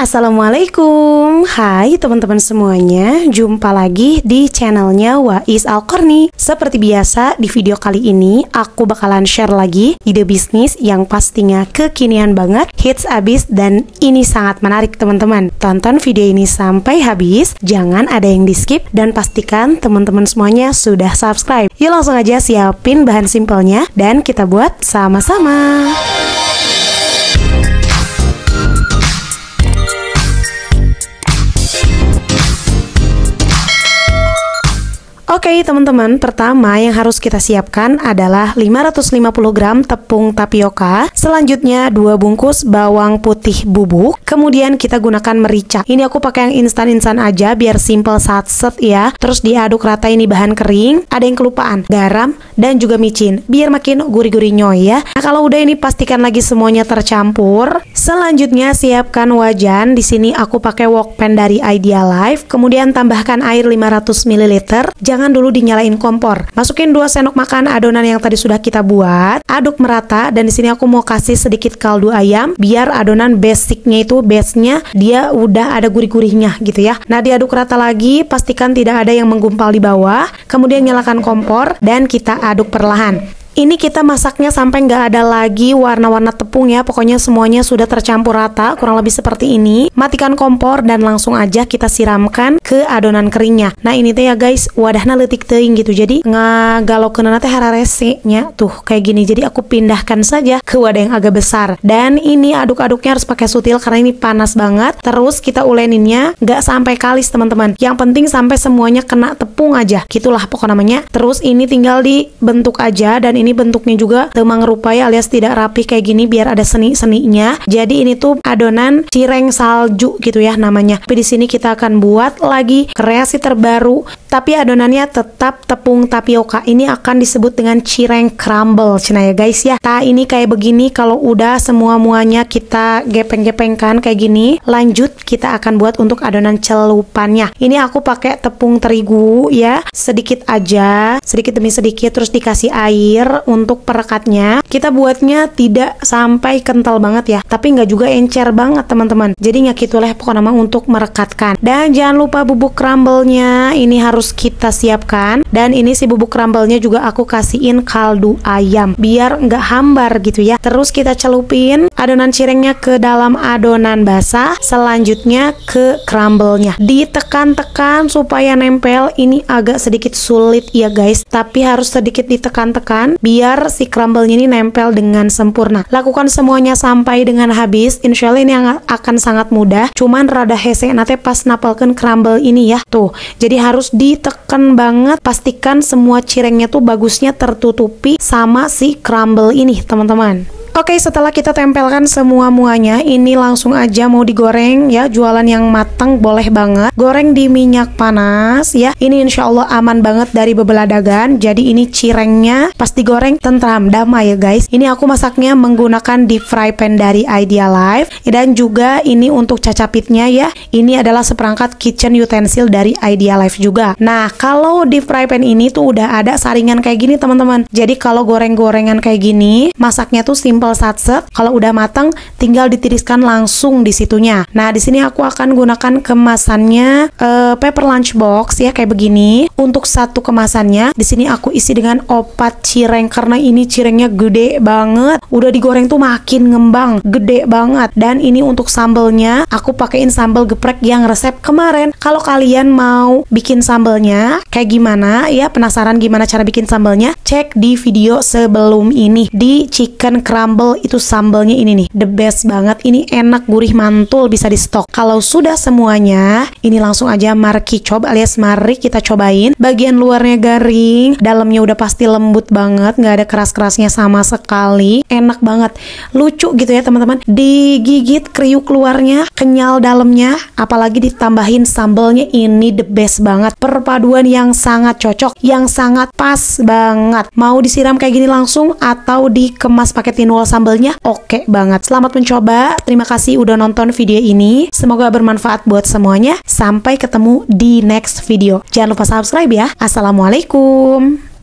Assalamualaikum Hai teman-teman semuanya Jumpa lagi di channelnya Wais Alkorni Seperti biasa di video kali ini Aku bakalan share lagi ide bisnis yang pastinya kekinian banget Hits abis dan ini sangat menarik teman-teman Tonton video ini sampai habis Jangan ada yang di skip Dan pastikan teman-teman semuanya sudah subscribe Yuk langsung aja siapin bahan simpelnya Dan kita buat sama-sama Oke okay, teman-teman, pertama yang harus kita siapkan adalah 550 gram tepung tapioka, selanjutnya 2 bungkus bawang putih bubuk, kemudian kita gunakan merica. Ini aku pakai yang instan-instan aja biar simple saat set ya. Terus diaduk rata ini bahan kering, ada yang kelupaan, garam dan juga micin biar makin gurih-gurih nyoy ya. Nah, kalau udah ini pastikan lagi semuanya tercampur. Selanjutnya siapkan wajan. Di sini aku pakai wok pen dari Idealife, kemudian tambahkan air 500 ml. Jangan dulu dinyalain kompor. Masukin 2 sendok makan adonan yang tadi sudah kita buat, aduk merata dan di sini aku mau kasih sedikit kaldu ayam biar adonan basicnya itu base-nya dia udah ada gurih-gurihnya gitu ya. Nah, diaduk rata lagi, pastikan tidak ada yang menggumpal di bawah. Kemudian nyalakan kompor dan kita aduk perlahan. Ini kita masaknya sampai nggak ada lagi warna-warna tepung ya, pokoknya semuanya sudah tercampur rata, kurang lebih seperti ini. Matikan kompor dan langsung aja kita siramkan ke adonan keringnya. Nah ini teh ya guys, wadahnya letik teing gitu, jadi nggak galau kena teh hara nya tuh kayak gini. Jadi aku pindahkan saja ke wadah yang agak besar. Dan ini aduk-aduknya harus pakai sutil karena ini panas banget. Terus kita uleninnya nggak sampai kalis teman-teman. Yang penting sampai semuanya kena tepung aja. Gitulah pokok namanya. Terus ini tinggal dibentuk aja dan ini bentuknya juga temang rupai alias tidak rapi kayak gini biar ada seni-seninya. Jadi ini tuh adonan cireng salju gitu ya namanya. Tapi di sini kita akan buat lagi kreasi terbaru tapi adonannya tetap tepung tapioka. Ini akan disebut dengan cireng crumble cina ya guys ya. Nah ini kayak begini kalau udah semua-muanya kita gepeng-gepengkan kayak gini. Lanjut kita akan buat untuk adonan celupannya. Ini aku pakai tepung terigu ya, sedikit aja, sedikit demi sedikit terus dikasih air untuk perekatnya. Kita buatnya tidak sampai kental banget ya, tapi nggak juga encer banget teman-teman. Jadi nggak gitu lah pokoknya untuk merekatkan. Dan jangan lupa bubuk crumble-nya ini harus harus kita siapkan dan ini si bubuk crumble-nya juga aku kasihin kaldu ayam biar nggak hambar gitu ya terus kita celupin adonan cirengnya ke dalam adonan basah selanjutnya ke crumble-nya ditekan-tekan supaya nempel ini agak sedikit sulit ya guys tapi harus sedikit ditekan-tekan biar si crumble-nya ini nempel dengan sempurna lakukan semuanya sampai dengan habis insya Allah ini akan sangat mudah cuman rada hese nanti pas napalkan crumble ini ya tuh jadi harus di ditekan banget pastikan semua cirengnya tuh bagusnya tertutupi sama si crumble ini teman-teman Oke, setelah kita tempelkan semua muanya, ini langsung aja mau digoreng ya. Jualan yang matang boleh banget. Goreng di minyak panas ya. Ini insya Allah aman banget dari bebeladagan. Jadi ini cirengnya pas digoreng tentram damai ya guys. Ini aku masaknya menggunakan deep fry pan dari Idea Life dan juga ini untuk cacapitnya ya. Ini adalah seperangkat kitchen utensil dari Idea Life juga. Nah, kalau deep fry pan ini tuh udah ada saringan kayak gini teman-teman. Jadi kalau goreng-gorengan kayak gini, masaknya tuh simple simple satse. Kalau udah matang, tinggal ditiriskan langsung di situnya. Nah, di sini aku akan gunakan kemasannya uh, paper lunch box ya kayak begini. Untuk satu kemasannya, di sini aku isi dengan opat cireng karena ini cirengnya gede banget. Udah digoreng tuh makin ngembang, gede banget. Dan ini untuk sambelnya, aku pakein sambel geprek yang resep kemarin. Kalau kalian mau bikin sambelnya kayak gimana ya, penasaran gimana cara bikin sambelnya? Cek di video sebelum ini di chicken crumb sambal itu sambelnya ini nih the best banget ini enak gurih mantul bisa di stok kalau sudah semuanya ini langsung aja marki coba alias mari kita cobain bagian luarnya garing dalamnya udah pasti lembut banget nggak ada keras-kerasnya sama sekali enak banget lucu gitu ya teman-teman digigit kriuk luarnya kenyal dalamnya apalagi ditambahin sambelnya ini the best banget perpaduan yang sangat cocok yang sangat pas banget mau disiram kayak gini langsung atau dikemas pakai tinul kalau sambalnya oke banget. Selamat mencoba. Terima kasih udah nonton video ini. Semoga bermanfaat buat semuanya. Sampai ketemu di next video. Jangan lupa subscribe ya. Assalamualaikum.